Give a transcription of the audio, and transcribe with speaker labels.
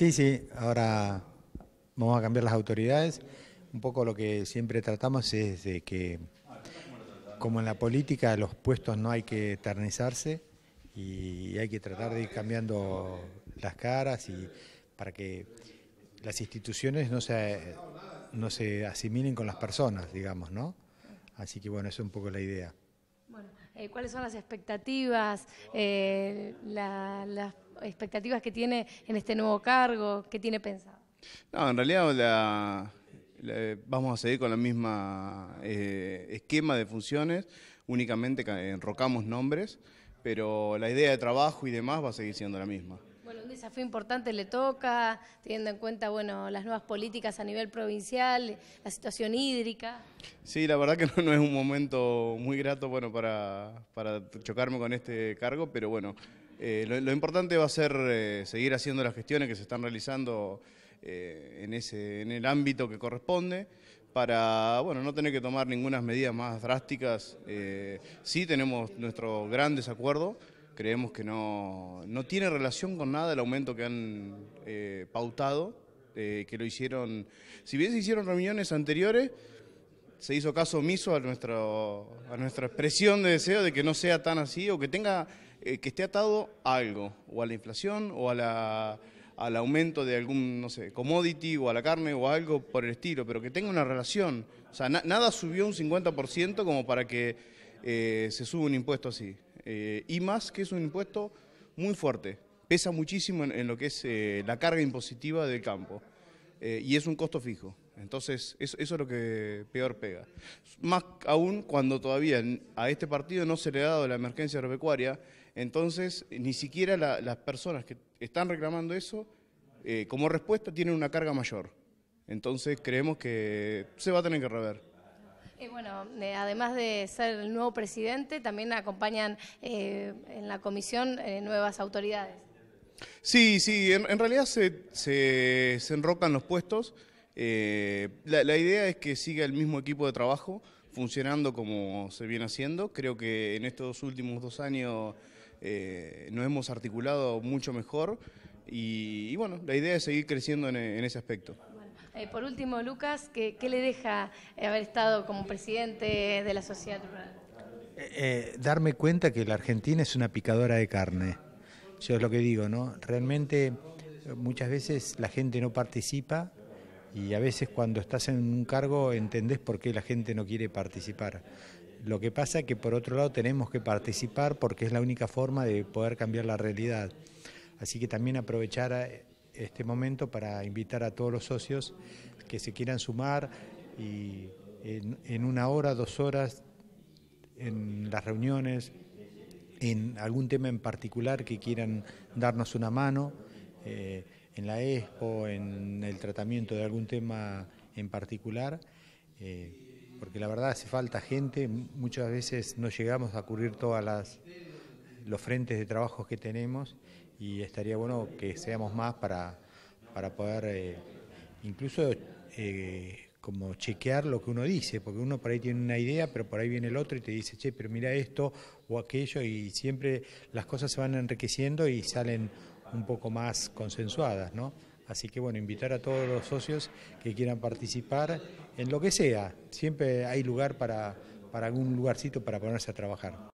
Speaker 1: Sí, sí, ahora vamos a cambiar las autoridades. Un poco lo que siempre tratamos es de que, como en la política, los puestos no hay que eternizarse y hay que tratar de ir cambiando las caras y para que las instituciones no se, no se asimilen con las personas, digamos, ¿no? Así que bueno, eso es un poco la idea.
Speaker 2: Bueno, eh, ¿cuáles son las expectativas, eh, expectativas que tiene en este nuevo cargo? ¿Qué tiene pensado?
Speaker 3: No, en realidad vamos a seguir con la misma eh, esquema de funciones, únicamente enrocamos nombres, pero la idea de trabajo y demás va a seguir siendo la misma.
Speaker 2: Bueno, un desafío importante le toca, teniendo en cuenta bueno, las nuevas políticas a nivel provincial, la situación hídrica.
Speaker 3: Sí, la verdad que no, no es un momento muy grato bueno, para, para chocarme con este cargo, pero bueno, eh, lo, importante va a ser eh, seguir haciendo las gestiones que se están realizando eh, en, ese, en el ámbito que corresponde para bueno, no tener que tomar ninguna medida más drásticas. sí tenemos nuestro gran desacuerdo, creemos que no, no tiene relación con nada el aumento que han pautado, que lo hicieron, si bien se hicieron reuniones anteriores, se hizo caso omiso a, a nuestra expresión de deseo de que no sea tan así o que tenga eh, que esté atado a algo, o a la inflación o al aumento de algún, no sé, commodity o a la carne o algo por el estilo, pero que tenga una relación. O sea, nada subió un 50% como para que eh, se suba un impuesto así. Eh, y más que es un impuesto muy fuerte, pesa muchísimo en lo que es la carga impositiva del campo y es un costo fijo. Entonces, eso, es lo que peor pega. Más aún cuando todavía a este partido no se le ha dado la emergencia agropecuaria, entonces ni siquiera las personas que están reclamando eso, eh, como respuesta, tienen una carga mayor. Entonces, creemos que se va a tener que rever.
Speaker 2: Y eh, bueno, eh, además de ser el nuevo presidente, también acompañan en la comisión nuevas autoridades.
Speaker 3: Sí, sí, en, realidad se enrocan los puestos. Eh, la, idea es que siga el mismo equipo de trabajo funcionando como se viene haciendo. Creo que en estos últimos dos años eh, nos hemos articulado mucho mejor y, bueno, la idea es seguir creciendo en, ese aspecto.
Speaker 2: Eh, por último, Lucas, ¿qué, le deja haber estado como presidente de la sociedad rural?
Speaker 1: darme cuenta que la Argentina es una picadora de carne. Yo es lo que digo, ¿no? Realmente muchas veces la gente no participa y a veces cuando estás en un cargo entendés por qué la gente no quiere participar. Lo que pasa es que por otro lado tenemos que participar porque es la única forma de poder cambiar la realidad. Así que también aprovechar eh, este momento para invitar a todos los socios que se quieran sumar y en, una hora, dos horas, en las reuniones, en algún tema en particular que quieran darnos una mano. Eh, en la expo, en el tratamiento de algún tema en particular, eh, porque la verdad hace falta gente, muchas veces no llegamos a cubrir todas las los frentes de trabajo que tenemos y estaría bueno que seamos más para, para poder eh, incluso eh, como chequear lo que uno dice, porque uno por ahí tiene una idea, pero por ahí viene el otro y te dice, che, pero mira esto o aquello, y siempre las cosas se van enriqueciendo y salen un poco más consensuadas, ¿no? Así que bueno, invitar a todos los socios que quieran participar en lo que sea. Siempre hay lugar para, para algún lugarcito para ponerse a trabajar.